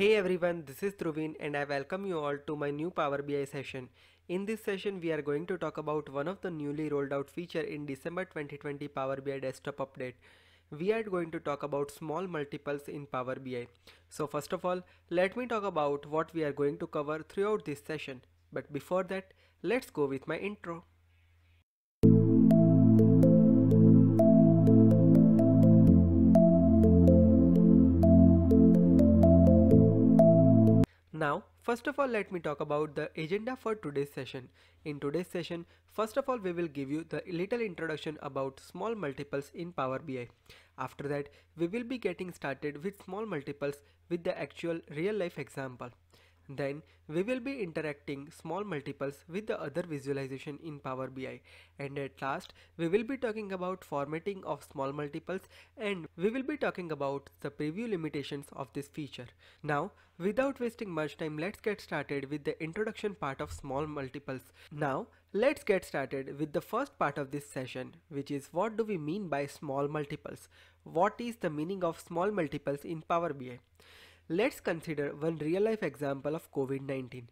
Hey everyone, this is Truvin and I welcome you all to my new Power BI session. In this session, we are going to talk about one of the newly rolled out feature in December 2020 Power BI desktop update. We are going to talk about small multiples in Power BI. So first of all, let me talk about what we are going to cover throughout this session. But before that, let's go with my intro. Now, first of all, let me talk about the agenda for today's session. In today's session, first of all, we will give you the little introduction about small multiples in Power BI. After that, we will be getting started with small multiples with the actual real life example. Then we will be interacting small multiples with the other visualization in Power BI. And at last we will be talking about formatting of small multiples and we will be talking about the preview limitations of this feature. Now without wasting much time let's get started with the introduction part of small multiples. Now let's get started with the first part of this session which is what do we mean by small multiples? What is the meaning of small multiples in Power BI? Let's consider one real-life example of COVID-19.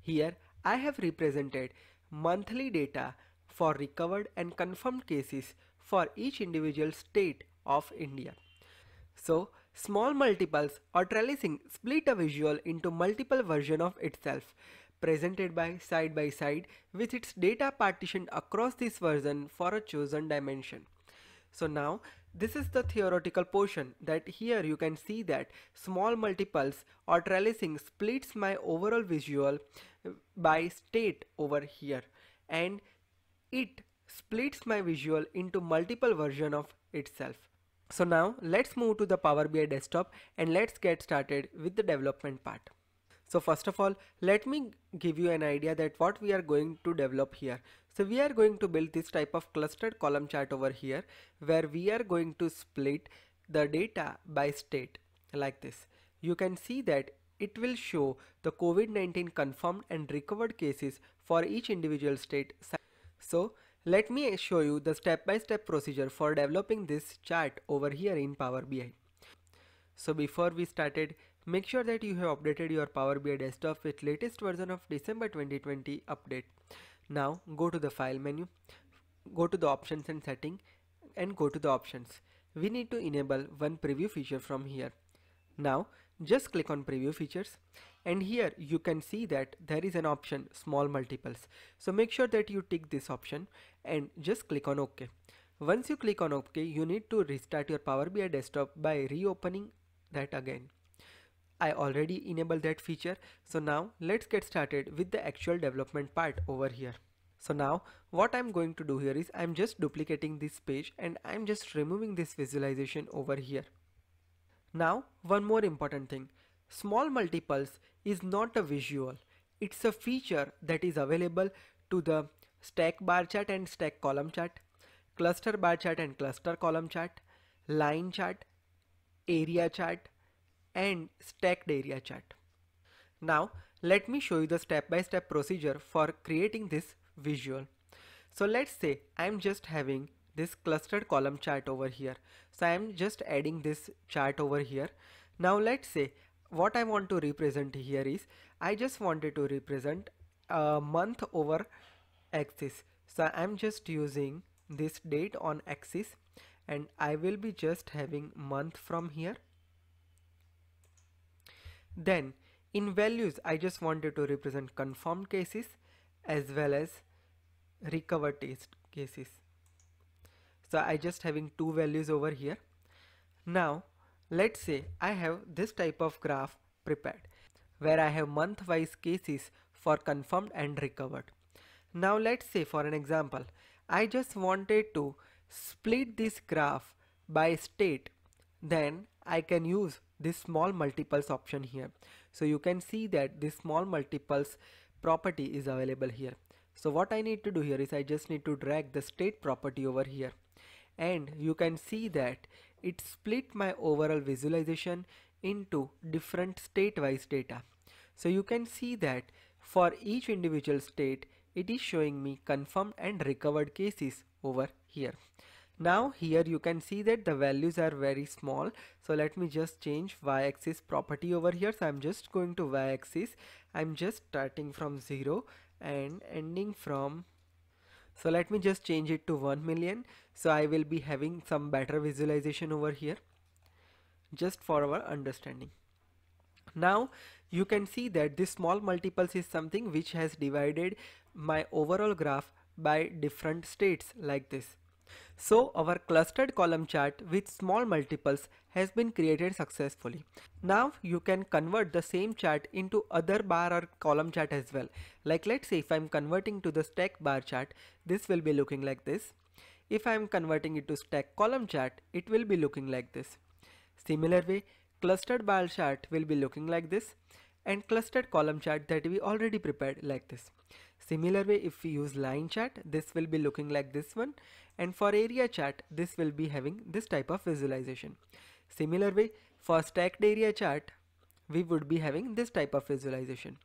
Here, I have represented monthly data for recovered and confirmed cases for each individual state of India. So, small multiples or trellising split a visual into multiple version of itself presented by side by side with its data partitioned across this version for a chosen dimension. So now this is the theoretical portion that here you can see that small multiples or trellising splits my overall visual by state over here and it splits my visual into multiple version of itself. So now let's move to the Power BI desktop and let's get started with the development part. So first of all, let me give you an idea that what we are going to develop here. So we are going to build this type of clustered column chart over here where we are going to split the data by state like this. You can see that it will show the COVID-19 confirmed and recovered cases for each individual state. So let me show you the step-by-step -step procedure for developing this chart over here in Power BI. So before we started, Make sure that you have updated your Power BI desktop with latest version of December 2020 update. Now go to the file menu, go to the options and setting and go to the options. We need to enable one preview feature from here. Now just click on preview features and here you can see that there is an option small multiples. So make sure that you tick this option and just click on OK. Once you click on OK, you need to restart your Power BI desktop by reopening that again. I already enabled that feature. So now let's get started with the actual development part over here. So now what I'm going to do here is I'm just duplicating this page and I'm just removing this visualization over here. Now one more important thing. Small multiples is not a visual. It's a feature that is available to the stack bar chart and stack column chart, cluster bar chart and cluster column chart, line chart, area chart, and stacked area chart. Now let me show you the step-by-step -step procedure for creating this visual. So let's say I'm just having this clustered column chart over here. So I'm just adding this chart over here. Now let's say what I want to represent here is I just wanted to represent a month over axis. So I'm just using this date on axis and I will be just having month from here then in values, I just wanted to represent confirmed cases as well as recover test cases. So I just having two values over here. Now let's say I have this type of graph prepared where I have month wise cases for confirmed and recovered. Now let's say for an example, I just wanted to split this graph by state then I can use this small multiples option here so you can see that this small multiples property is available here so what I need to do here is I just need to drag the state property over here and you can see that it split my overall visualization into different state wise data so you can see that for each individual state it is showing me confirmed and recovered cases over here now here you can see that the values are very small so let me just change y-axis property over here so i'm just going to y-axis i'm just starting from 0 and ending from so let me just change it to 1 million so i will be having some better visualization over here just for our understanding now you can see that this small multiples is something which has divided my overall graph by different states like this so our clustered column chart with small multiples has been created successfully. Now you can convert the same chart into other bar or column chart as well. Like let's say if I'm converting to the stack bar chart, this will be looking like this. If I'm converting it to stack column chart, it will be looking like this. Similar way, clustered bar chart will be looking like this and clustered column chart that we already prepared like this. Similar way if we use line chart this will be looking like this one and for area chart this will be having this type of visualization. Similar way for stacked area chart we would be having this type of visualization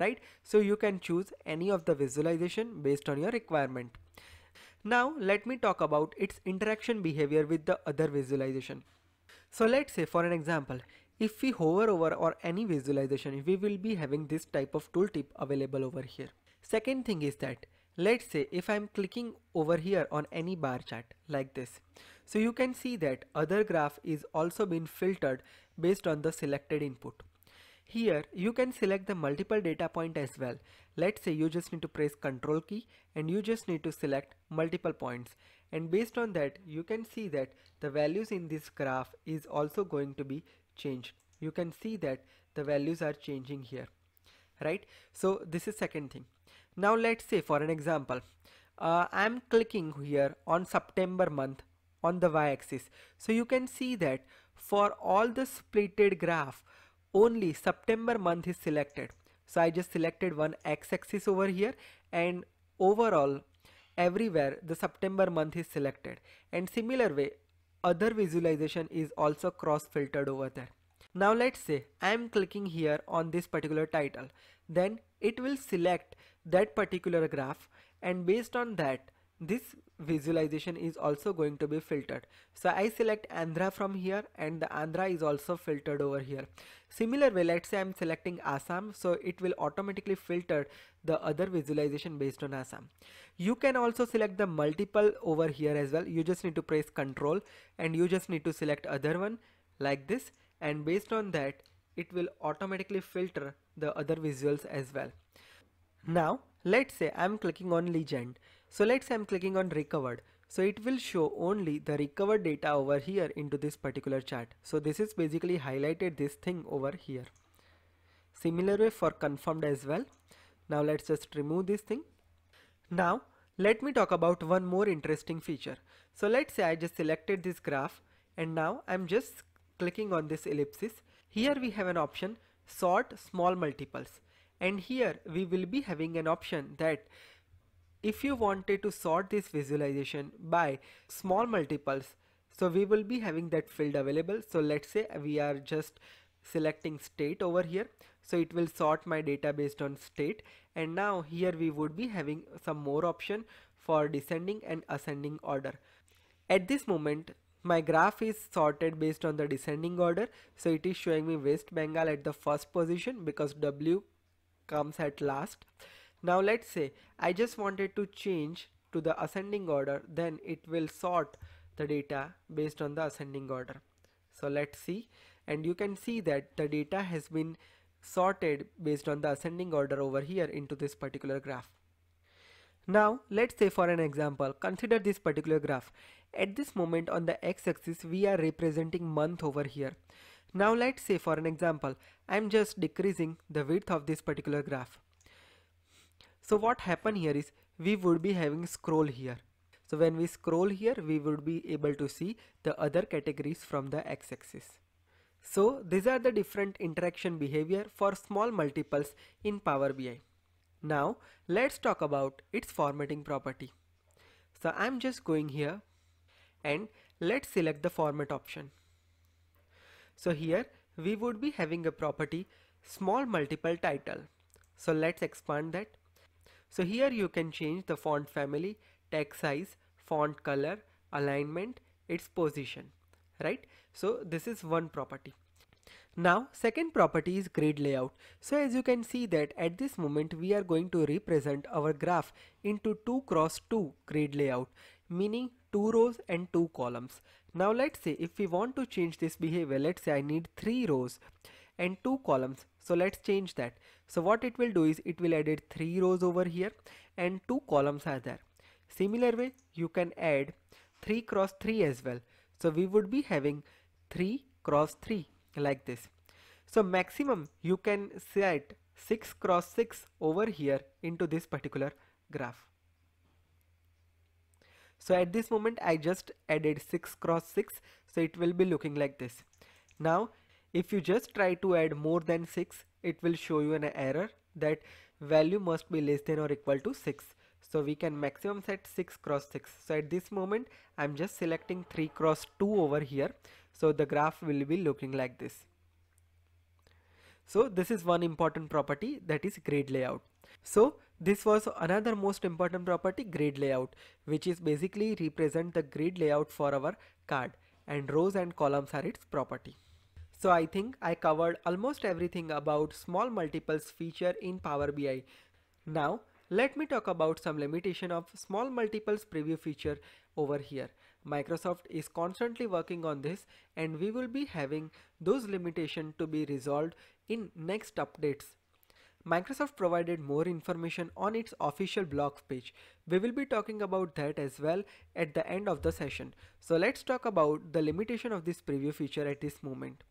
right so you can choose any of the visualization based on your requirement now let me talk about its interaction behavior with the other visualization so let's say for an example if we hover over or any visualization, we will be having this type of tooltip available over here. Second thing is that let's say if I'm clicking over here on any bar chart like this. So you can see that other graph is also been filtered based on the selected input. Here you can select the multiple data point as well. Let's say you just need to press control key and you just need to select multiple points and based on that you can see that the values in this graph is also going to be change you can see that the values are changing here right so this is second thing now let's say for an example uh, I'm clicking here on September month on the y-axis so you can see that for all the splitted graph only September month is selected so I just selected one x-axis over here and overall everywhere the September month is selected and similar way other visualization is also cross filtered over there. Now let's say I am clicking here on this particular title then it will select that particular graph and based on that this visualization is also going to be filtered so i select andhra from here and the andhra is also filtered over here similar way let's say i'm selecting assam so it will automatically filter the other visualization based on assam you can also select the multiple over here as well you just need to press control and you just need to select other one like this and based on that it will automatically filter the other visuals as well now let's say i'm clicking on legend so let's say I'm clicking on recovered. So it will show only the recovered data over here into this particular chart. So this is basically highlighted this thing over here. Similar way for confirmed as well. Now let's just remove this thing. Now let me talk about one more interesting feature. So let's say I just selected this graph and now I'm just clicking on this ellipsis. Here we have an option sort small multiples and here we will be having an option that if you wanted to sort this visualization by small multiples, so we will be having that field available. So let's say we are just selecting state over here. So it will sort my data based on state. And now here we would be having some more option for descending and ascending order. At this moment, my graph is sorted based on the descending order. So it is showing me West Bengal at the first position because W comes at last. Now let's say I just wanted to change to the ascending order then it will sort the data based on the ascending order. So let's see and you can see that the data has been sorted based on the ascending order over here into this particular graph. Now let's say for an example consider this particular graph. At this moment on the x-axis we are representing month over here. Now let's say for an example I am just decreasing the width of this particular graph so what happen here is we would be having scroll here so when we scroll here we would be able to see the other categories from the x-axis so these are the different interaction behavior for small multiples in Power BI. Now let's talk about its formatting property. So I'm just going here and let's select the format option. So here we would be having a property small multiple title. So let's expand that so here you can change the font family, text size, font color, alignment, its position, right? So this is one property. Now second property is grid layout. So as you can see that at this moment we are going to represent our graph into 2 cross 2 grid layout meaning 2 rows and 2 columns. Now let's say if we want to change this behavior let's say I need 3 rows and two columns so let's change that so what it will do is it will add three rows over here and two columns are there similar way you can add 3 cross 3 as well so we would be having 3 cross 3 like this so maximum you can set 6 cross 6 over here into this particular graph so at this moment I just added 6 cross 6 so it will be looking like this now if you just try to add more than 6, it will show you an error that value must be less than or equal to 6. So we can maximum set 6 cross 6. So at this moment, I'm just selecting 3 cross 2 over here. So the graph will be looking like this. So this is one important property that is grid layout. So this was another most important property grid layout which is basically represent the grid layout for our card and rows and columns are its property. So I think I covered almost everything about small multiples feature in Power BI. Now let me talk about some limitation of small multiples preview feature over here. Microsoft is constantly working on this and we will be having those limitation to be resolved in next updates. Microsoft provided more information on its official blog page. We will be talking about that as well at the end of the session. So let's talk about the limitation of this preview feature at this moment.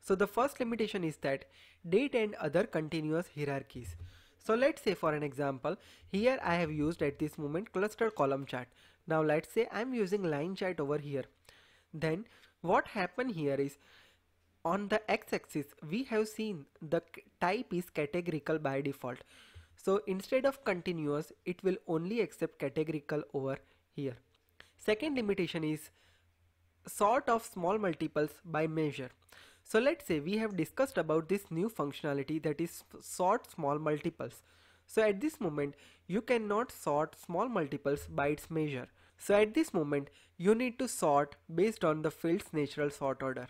So the first limitation is that date and other continuous hierarchies. So let's say for an example, here I have used at this moment cluster column chart. Now let's say I'm using line chart over here. Then what happened here is on the x-axis we have seen the type is categorical by default. So instead of continuous, it will only accept categorical over here. Second limitation is sort of small multiples by measure. So let's say we have discussed about this new functionality that is sort small multiples. So at this moment, you cannot sort small multiples by its measure. So at this moment, you need to sort based on the field's natural sort order.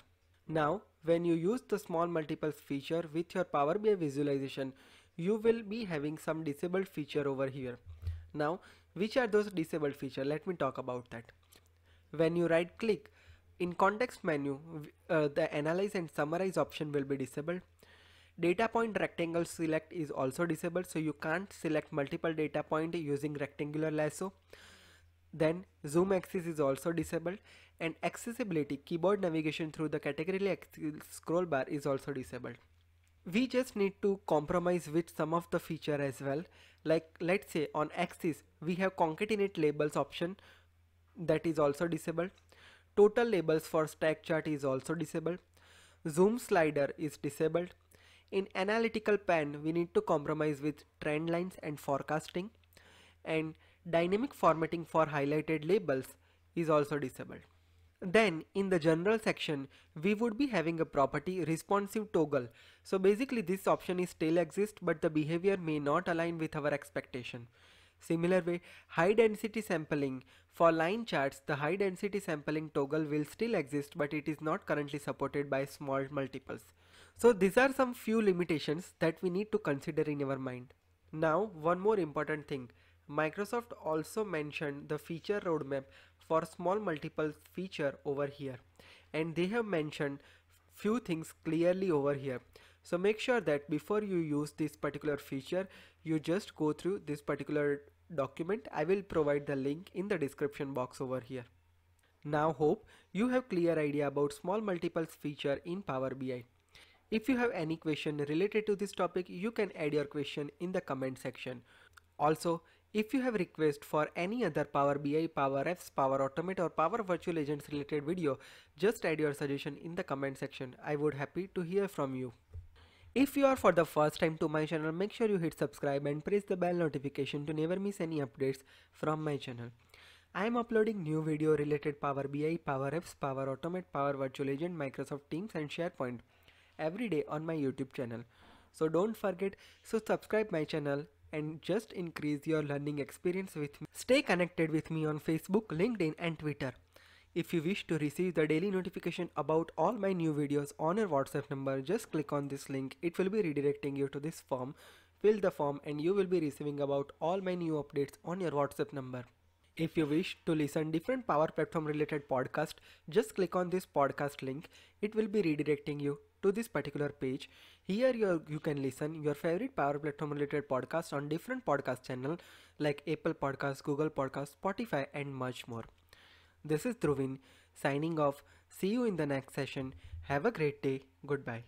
Now, when you use the small multiples feature with your Power BI visualization, you will be having some disabled feature over here. Now, which are those disabled feature? Let me talk about that. When you right click, in context menu, uh, the analyze and summarize option will be disabled. Data point rectangle select is also disabled so you can't select multiple data point using rectangular lasso. Then zoom axis is also disabled and accessibility keyboard navigation through the category scroll bar is also disabled. We just need to compromise with some of the feature as well like let's say on axis we have concatenate labels option that is also disabled Total labels for stack chart is also disabled. Zoom slider is disabled. In analytical pan, we need to compromise with trend lines and forecasting. And dynamic formatting for highlighted labels is also disabled. Then in the general section, we would be having a property responsive toggle. So basically this option is still exist, but the behavior may not align with our expectation. Similar way, high density sampling for line charts, the high density sampling toggle will still exist but it is not currently supported by small multiples. So these are some few limitations that we need to consider in our mind. Now one more important thing, Microsoft also mentioned the feature roadmap for small multiples feature over here and they have mentioned few things clearly over here. So make sure that before you use this particular feature, you just go through this particular document. I will provide the link in the description box over here. Now hope you have clear idea about small multiples feature in Power BI. If you have any question related to this topic, you can add your question in the comment section. Also, if you have request for any other Power BI, Power Apps, Power Automate or Power Virtual Agents related video, just add your suggestion in the comment section. I would happy to hear from you. If you are for the first time to my channel, make sure you hit subscribe and press the bell notification to never miss any updates from my channel. I am uploading new video related Power BI, Power Apps, Power Automate, Power Virtual Agent, Microsoft Teams and SharePoint every day on my YouTube channel. So don't forget to so subscribe my channel and just increase your learning experience with me. Stay connected with me on Facebook, LinkedIn and Twitter. If you wish to receive the daily notification about all my new videos on your WhatsApp number, just click on this link. It will be redirecting you to this form. Fill the form and you will be receiving about all my new updates on your WhatsApp number. If you wish to listen different power platform related podcast, just click on this podcast link. It will be redirecting you to this particular page. Here you, you can listen your favorite power platform related podcast on different podcast channel like Apple Podcast, Google Podcast, Spotify and much more. This is Dhruvin signing off. See you in the next session. Have a great day. Goodbye.